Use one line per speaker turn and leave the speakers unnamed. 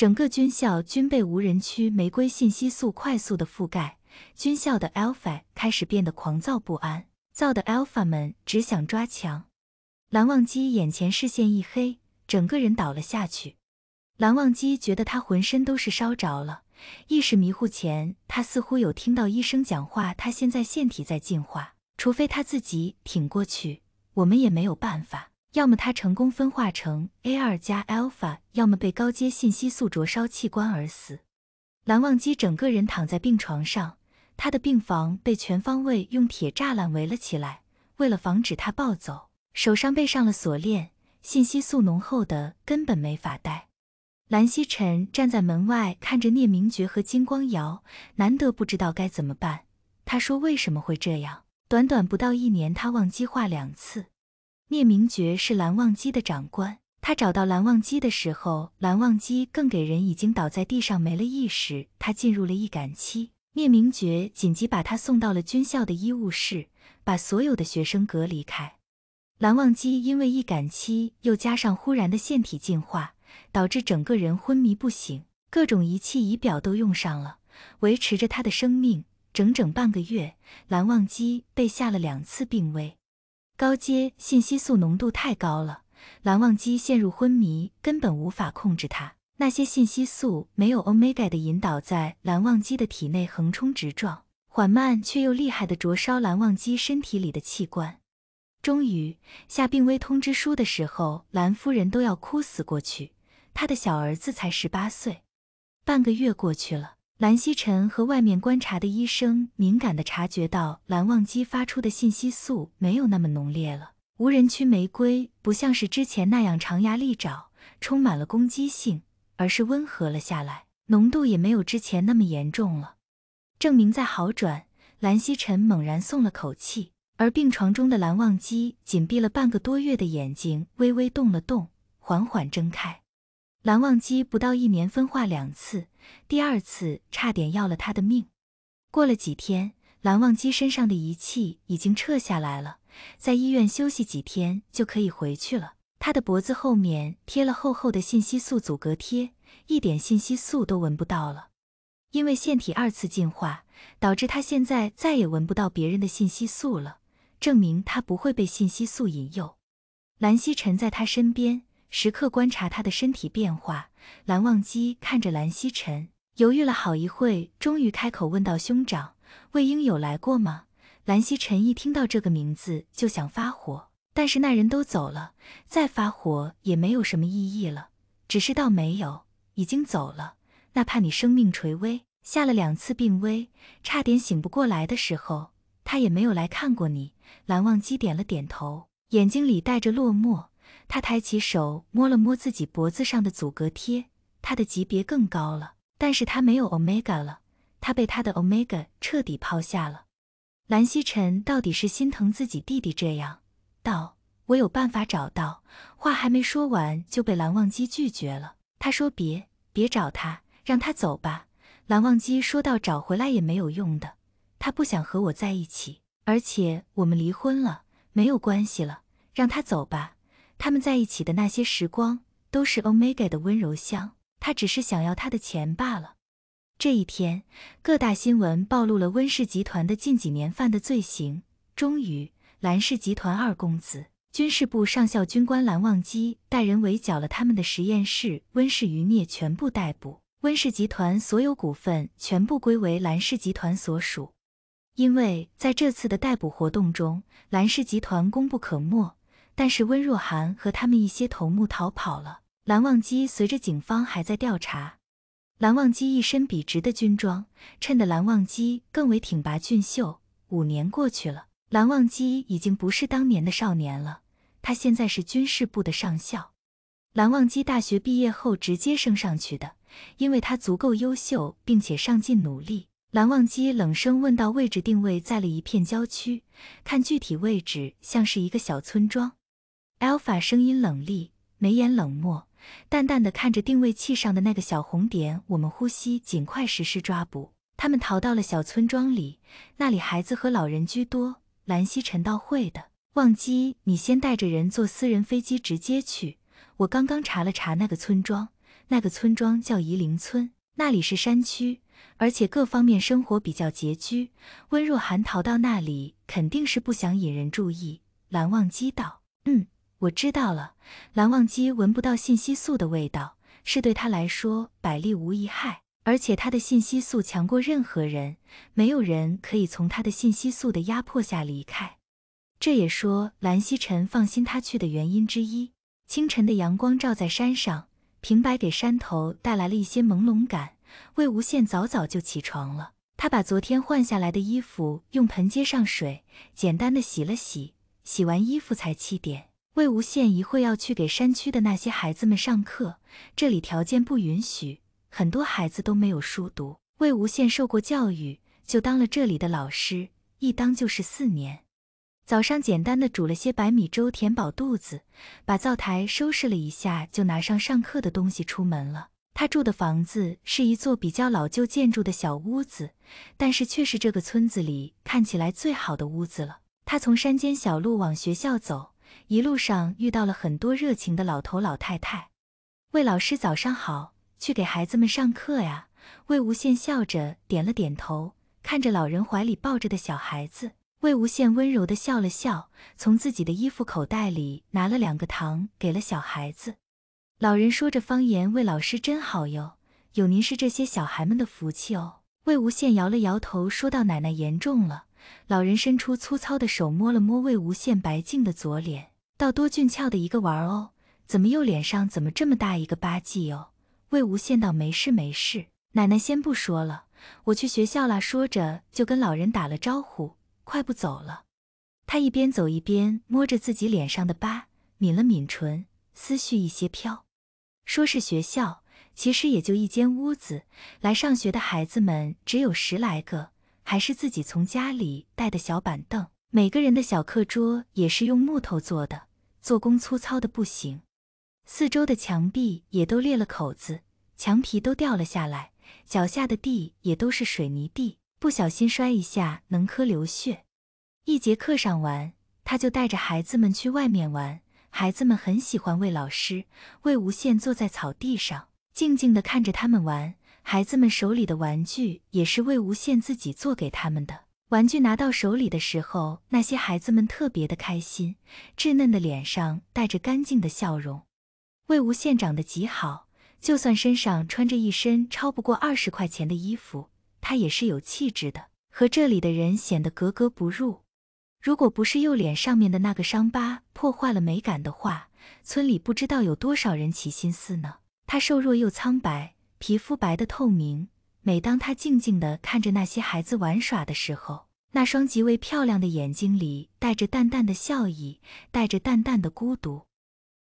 整个军校均被无人区玫瑰信息素快速的覆盖，军校的 alpha 开始变得狂躁不安，躁的 alpha 们只想抓墙。蓝忘机眼前视线一黑，整个人倒了下去。蓝忘机觉得他浑身都是烧着了，意识迷糊前，他似乎有听到医生讲话：“他现在腺体在进化，除非他自己挺过去，我们也没有办法。”要么他成功分化成 A2 加 Alpha，要么被高阶信息素灼烧器官而死。蓝忘机整个人躺在病床上，他的病房被全方位用铁栅栏围了起来，为了防止他暴走，手上背上了锁链。信息素浓厚的，根本没法待。蓝曦臣站在门外看着聂明珏和金光瑶，难得不知道该怎么办。他说：“为什么会这样？短短不到一年，他忘机化两次。”聂明觉是蓝忘机的长官，他找到蓝忘机的时候，蓝忘机更给人已经倒在地上没了意识，他进入了易感期。聂明觉紧急把他送到了军校的医务室，把所有的学生隔离开。蓝忘机因为易感期，又加上忽然的腺体进化，导致整个人昏迷不醒，各种仪器仪表都用上了，维持着他的生命。整整半个月，蓝忘机被下了两次病危。高阶信息素浓度太高了，蓝忘机陷入昏迷，根本无法控制它。那些信息素没有 omega 的引导，在蓝忘机的体内横冲直撞，缓慢却又厉害的灼烧蓝忘机身体里的器官。终于下病危通知书的时候，蓝夫人都要哭死过去。他的小儿子才十八岁，半个月过去了。蓝曦臣和外面观察的医生敏感地察觉到，蓝忘机发出的信息素没有那么浓烈了。无人区玫瑰不像是之前那样长牙利爪，充满了攻击性，而是温和了下来，浓度也没有之前那么严重了，证明在好转。蓝曦臣猛然松了口气，而病床中的蓝忘机紧闭了半个多月的眼睛，微微动了动，缓缓睁开。蓝忘机不到一年分化两次，第二次差点要了他的命。过了几天，蓝忘机身上的仪器已经撤下来了，在医院休息几天就可以回去了。他的脖子后面贴了厚厚的信息素阻隔贴，一点信息素都闻不到了。因为腺体二次进化，导致他现在再也闻不到别人的信息素了，证明他不会被信息素引诱。蓝曦臣在他身边。时刻观察他的身体变化。蓝忘机看着蓝曦臣，犹豫了好一会，终于开口问道：“兄长，魏婴有来过吗？”蓝曦臣一听到这个名字就想发火，但是那人都走了，再发火也没有什么意义了。只是倒没有，已经走了。哪怕你生命垂危，下了两次病危，差点醒不过来的时候，他也没有来看过你。蓝忘机点了点头，眼睛里带着落寞。他抬起手摸了摸自己脖子上的阻隔贴，他的级别更高了，但是他没有 Omega 了，他被他的 Omega 彻底抛下了。蓝曦臣到底是心疼自己弟弟这样，道：“我有办法找到。”话还没说完就被蓝忘机拒绝了，他说：“别别找他，让他走吧。”蓝忘机说道：“找回来也没有用的，他不想和我在一起，而且我们离婚了，没有关系了，让他走吧。”他们在一起的那些时光，都是 Omega 的温柔乡。他只是想要他的钱罢了。这一天，各大新闻暴露了温氏集团的近几年犯的罪行。终于，蓝氏集团二公子、军事部上校军官蓝忘机带人围剿了他们的实验室，温氏余孽全部逮捕。温氏集团所有股份全部归为蓝氏集团所属，因为在这次的逮捕活动中，蓝氏集团功不可没。但是温若寒和他们一些头目逃跑了。蓝忘机随着警方还在调查。蓝忘机一身笔直的军装，衬得蓝忘机更为挺拔俊秀。五年过去了，蓝忘机已经不是当年的少年了。他现在是军事部的上校。蓝忘机大学毕业后直接升上去的，因为他足够优秀，并且上进努力。蓝忘机冷声问道：“位置定位在了一片郊区，看具体位置像是一个小村庄。” Alpha 声音冷厉，眉眼冷漠，淡淡的看着定位器上的那个小红点。我们呼吸，尽快实施抓捕。他们逃到了小村庄里，那里孩子和老人居多。兰溪陈道会的忘机，你先带着人坐私人飞机直接去。我刚刚查了查，那个村庄，那个村庄叫夷陵村，那里是山区，而且各方面生活比较拮据。温若寒逃到那里，肯定是不想引人注意。蓝忘机道，嗯。我知道了，蓝忘机闻不到信息素的味道，是对他来说百利无一害，而且他的信息素强过任何人，没有人可以从他的信息素的压迫下离开。这也说蓝曦臣放心他去的原因之一。清晨的阳光照在山上，平白给山头带来了一些朦胧感。魏无羡早早就起床了，他把昨天换下来的衣服用盆接上水，简单的洗了洗，洗完衣服才七点。魏无羡一会要去给山区的那些孩子们上课，这里条件不允许，很多孩子都没有书读。魏无羡受过教育，就当了这里的老师，一当就是四年。早上简单的煮了些白米粥，填饱肚子，把灶台收拾了一下，就拿上上课的东西出门了。他住的房子是一座比较老旧建筑的小屋子，但是却是这个村子里看起来最好的屋子了。他从山间小路往学校走。一路上遇到了很多热情的老头老太太。魏老师早上好，去给孩子们上课呀？魏无羡笑着点了点头，看着老人怀里抱着的小孩子，魏无羡温柔地笑了笑，从自己的衣服口袋里拿了两个糖给了小孩子。老人说着方言：“魏老师真好哟，有您是这些小孩们的福气哦。”魏无羡摇了摇头，说道：“奶奶言重了。”老人伸出粗糙的手摸了摸魏无羡白净的左脸，道：“多俊俏的一个娃儿哦，怎么右脸上怎么这么大一个疤迹哦？魏无羡道：“没事没事，奶奶先不说了，我去学校啦。”说着就跟老人打了招呼，快步走了。他一边走一边摸着自己脸上的疤，抿了抿唇，思绪一些飘。说是学校，其实也就一间屋子，来上学的孩子们只有十来个。还是自己从家里带的小板凳，每个人的小课桌也是用木头做的，做工粗糙的不行。四周的墙壁也都裂了口子，墙皮都掉了下来，脚下的地也都是水泥地，不小心摔一下能磕流血。一节课上完，他就带着孩子们去外面玩，孩子们很喜欢魏老师。魏无羡坐在草地上，静静地看着他们玩。孩子们手里的玩具也是魏无羡自己做给他们的。玩具拿到手里的时候，那些孩子们特别的开心，稚嫩的脸上带着干净的笑容。魏无羡长得极好，就算身上穿着一身超不过二十块钱的衣服，他也是有气质的，和这里的人显得格格不入。如果不是右脸上面的那个伤疤破坏了美感的话，村里不知道有多少人起心思呢。他瘦弱又苍白。皮肤白得透明。每当他静静地看着那些孩子玩耍的时候，那双极为漂亮的眼睛里带着淡淡的笑意，带着淡淡的孤独。